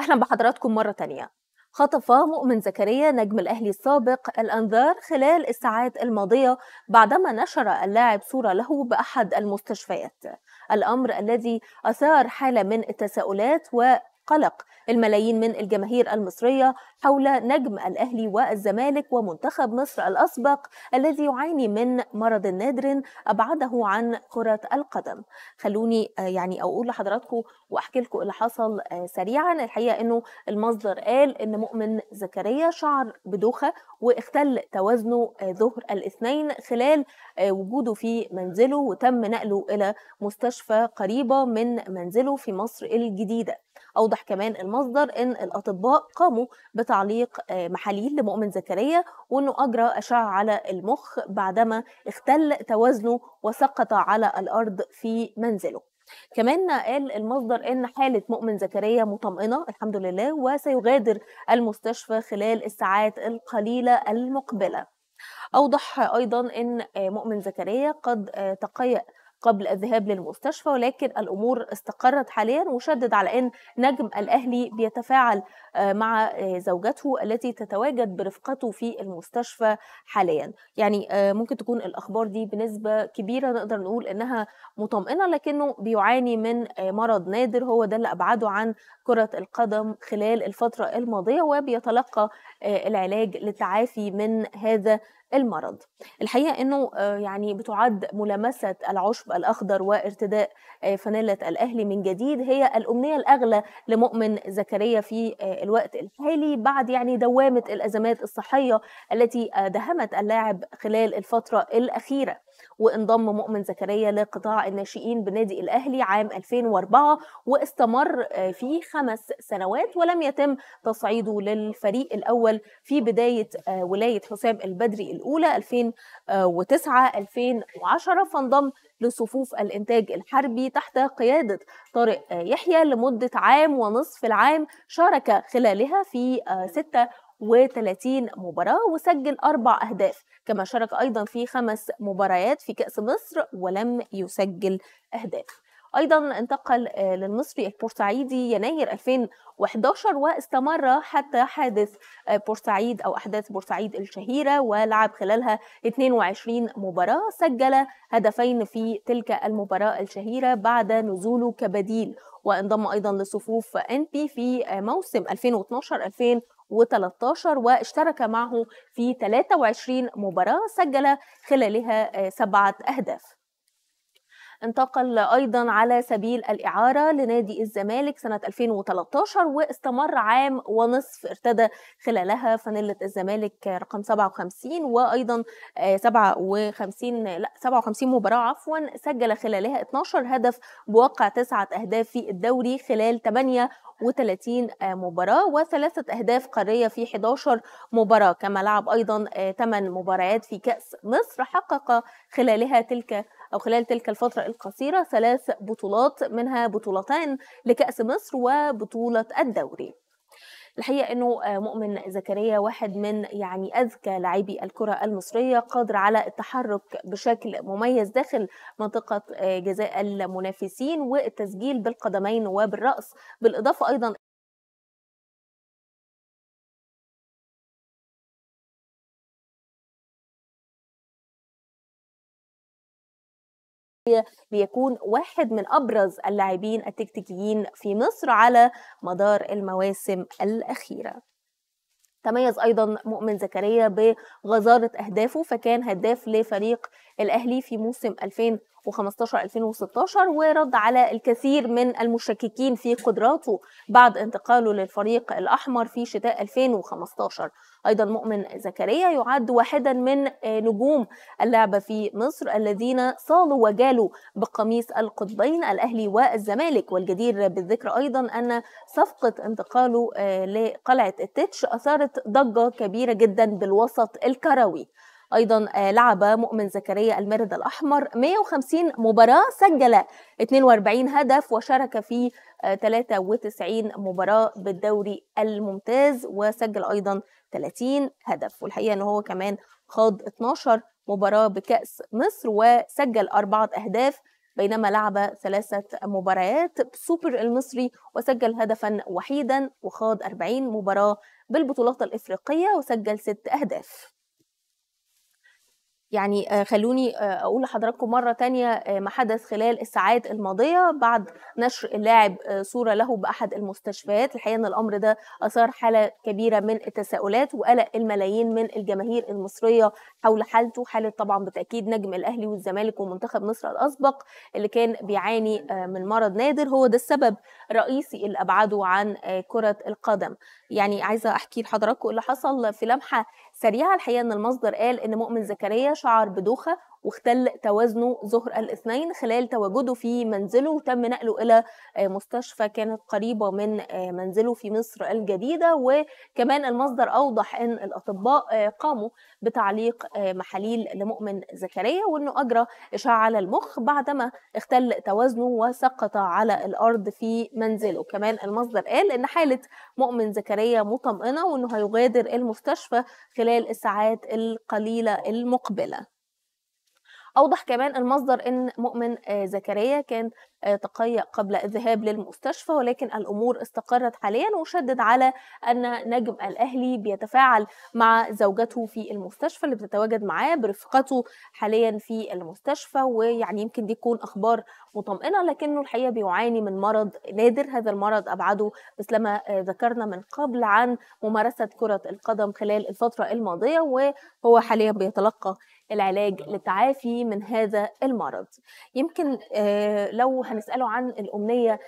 أهلا بحضراتكم مرة تانية خطف مؤمن زكريا نجم الأهلي السابق الأنذار خلال الساعات الماضية بعدما نشر اللاعب صورة له بأحد المستشفيات الأمر الذي أثار حالة من التساؤلات و قلق الملايين من الجماهير المصرية حول نجم الأهلي والزمالك ومنتخب مصر الأسبق الذي يعاني من مرض نادر أبعده عن كرة القدم خلوني آه، يعني أقول لحضراتكم وأحكي لكم اللي حصل آه، سريعا الحقيقة أنه المصدر قال أن مؤمن زكريا شعر بدوخة واختل توازنه آه، ظهر الاثنين خلال وجوده في منزله وتم نقله إلى مستشفى قريبة من منزله في مصر الجديدة أوضح واضح كمان المصدر ان الاطباء قاموا بتعليق آه، محاليل لمؤمن زكريا وانه اجرى اشعه على المخ بعدما اختل توازنه وسقط على الارض في منزله كمان قال المصدر ان حاله مؤمن زكريا مطمئنه الحمد لله وسيغادر المستشفى خلال الساعات القليله المقبله اوضح ايضا ان آه، مؤمن زكريا قد آه، تقيأ قبل الذهاب للمستشفى ولكن الامور استقرت حاليا وشدد على ان نجم الاهلي بيتفاعل آه، مع آه، زوجته التي تتواجد برفقته في المستشفى حاليا يعني آه، ممكن تكون الاخبار دي بنسبه كبيره نقدر نقول انها مطمئنه لكنه بيعاني من مرض نادر هو ده اللي ابعده عن كره القدم خلال الفتره الماضيه وبيتلقى العلاج للتعافي من هذا المرض الحقيقه انه آه، يعني بتعد ملامسه العشب الاخضر وارتداء آه، فانيله الاهلي من جديد هي الامنيه الاغلى لمؤمن زكريا في آه، الوقت الحالي بعد يعني دوامه الازمات الصحيه التي دهمت اللاعب خلال الفتره الاخيره وانضم مؤمن زكريا لقطاع الناشئين بنادي الأهلي عام 2004 واستمر آه، فيه خمس سنوات ولم يتم تصعيده للفريق الأول في بداية آه، ولاية حسام البدري الأولى 2009 2010 آه، فانضم لصفوف الإنتاج الحربي تحت قيادة طارق يحيى لمدة عام ونصف العام شارك خلالها في سته و30 مباراة وسجل أربع أهداف كما شارك أيضا في خمس مباريات في كأس مصر ولم يسجل أهداف ايضا انتقل آه، للمصري البورسعيدي يناير 2011 واستمر حتى حادث آه، بورسعيد او احداث بورسعيد الشهيره ولعب خلالها 22 مباراه سجل هدفين في تلك المباراه الشهيره بعد نزوله كبديل وانضم ايضا لصفوف انبي في آه، موسم 2012 2013 و13 واشترك معه في 23 مباراة سجل خلالها آه، سبعة أهداف انتقل أيضا على سبيل الإعارة لنادي الزمالك سنة 2013 واستمر عام ونصف ارتدى خلالها فانيلة الزمالك رقم 57 وأيضا 57 آه، لا 57 مباراة عفوا سجل خلالها 12 هدف بواقع تسعه أهداف في الدوري خلال 8 38 آه، مباراة وثلاثة أهداف قارية في 11 مباراة كما لعب أيضا 8 آه، مباريات في كأس مصر حقق خلالها تلك أو خلال تلك الفترة القصيرة ثلاث بطولات منها بطولتان لكأس مصر وبطولة الدوري الحقيقه انه آه، مؤمن زكريا واحد من يعني اذكى لاعبي الكره المصريه قادر على التحرك بشكل مميز داخل منطقه آه، جزاء المنافسين والتسجيل بالقدمين وبالراس بالاضافه ايضا بيكون واحد من أبرز اللاعبين التكتيكيين في مصر على مدار المواسم الأخيرة تميز ايضا مؤمن زكريا بغزاره اهدافه فكان هداف لفريق الأهلي في موسم 2015 2016 ورد على الكثير من المشككين في قدراته بعد انتقاله للفريق الأحمر في شتاء 2015 أيضا مؤمن زكريا يعد واحدا من آه، نجوم اللعبة في مصر الذين صالوا وجالوا بقميص القطبين الأهلي والزمالك والجدير بالذكر أيضا أن صفقة انتقاله آه، لقلعة التتش أثارت ضجة كبيرة جدا بالوسط الكروي أيضا آه، لعب مؤمن زكريا المارد الأحمر 150 مباراة سجل 42 هدف وشارك في 93 آه، مباراة بالدوري الممتاز وسجل أيضا 30 هدف والحقيقة أن هو كمان خاض 12 مباراة بكأس مصر وسجل أربعة أهداف بينما لعب ثلاثة مباريات بسوبر المصري وسجل هدفا وحيدا وخاض 40 مباراة بالبطولات الإفريقية وسجل ست أهداف يعني آه، خلوني آه، اقول لحضراتكم مره تانية آه، ما حدث خلال الساعات الماضيه بعد نشر اللاعب صوره له باحد المستشفيات الحقيقه ان الامر ده اثار حاله كبيره من التساؤلات وقلق الملايين من الجماهير المصريه حول حالته حالة طبعا بالتأكيد نجم الأهلي والزمالك ومنتخب مصر الأسبق اللي كان بيعاني آه، من مرض نادر هو ده السبب الرئيسي اللي أبعده عن آه، كرة القدم يعني عايزة أحكي لحضراتكم اللي حصل في لمحة سريعة الحقيقة أن المصدر قال أن مؤمن زكريا شعر بدوخة واختل توازنه ظهر الاثنين خلال تواجده في منزله وتم نقله إلى آه، مستشفى كانت قريبة من آه، منزله في مصر الجديدة وكمان المصدر أوضح أن الأطباء آه، قاموا بتعليق محاليل لمؤمن زكريا وأنه أجرى إشعة على المخ بعدما اختل توازنه وسقط على الأرض في منزله كمان المصدر قال أن حالة مؤمن زكريا مطمئنة وأنه هيغادر المستشفى خلال الساعات القليلة المقبلة أوضح كمان المصدر أن مؤمن آه، زكريا كان آه، تقيأ قبل الذهاب للمستشفى ولكن الأمور استقرت حاليا وشدد على أن نجم الأهلي بيتفاعل مع زوجته في المستشفى اللي بتتواجد معاه برفقته حاليا في المستشفى ويعني يمكن دي تكون أخبار مطمئنة لكنه الحقيقة بيعاني من مرض نادر هذا المرض أبعده مثلما آه، ذكرنا من قبل عن ممارسة كرة القدم خلال الفترة الماضية وهو حاليا بيتلقى العلاج للتعافي آه. من هذا المرض يمكن آه، لو هنساله عن الامنيه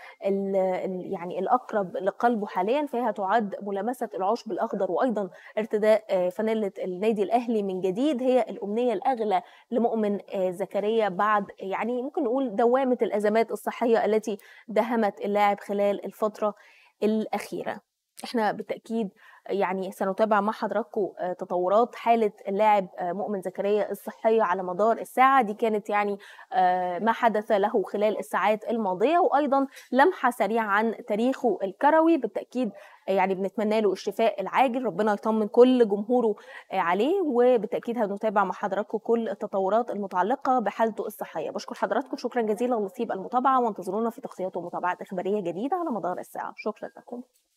يعني الاقرب لقلبه حاليا فهي تعد ملامسه العشب الاخضر وايضا ارتداء آه، فانيله النادي الاهلي من جديد هي الامنيه الاغلى لمؤمن زكريا بعد يعني ممكن نقول دوامه الازمات الصحيه التي دهمت اللاعب خلال الفتره الاخيره احنا بالتاكيد يعني سنتابع مع حضراتكم آه، تطورات حالة اللاعب آه، مؤمن زكريا الصحية على مدار الساعة دي كانت يعني آه، ما حدث له خلال الساعات الماضية وأيضا لمحة سريعة عن تاريخه الكروي بالتأكيد يعني بنتمنى له الشفاء العاجل ربنا يطمن كل جمهوره عليه وبالتاكيد هنتابع مع حضراتكم كل التطورات المتعلقه بحالته الصحيه بشكر حضراتكم شكرا جزيلا لطيب المتابعه وانتظرونا في تغطيات ومتابعات اخباريه جديده على مدار الساعه شكرا لكم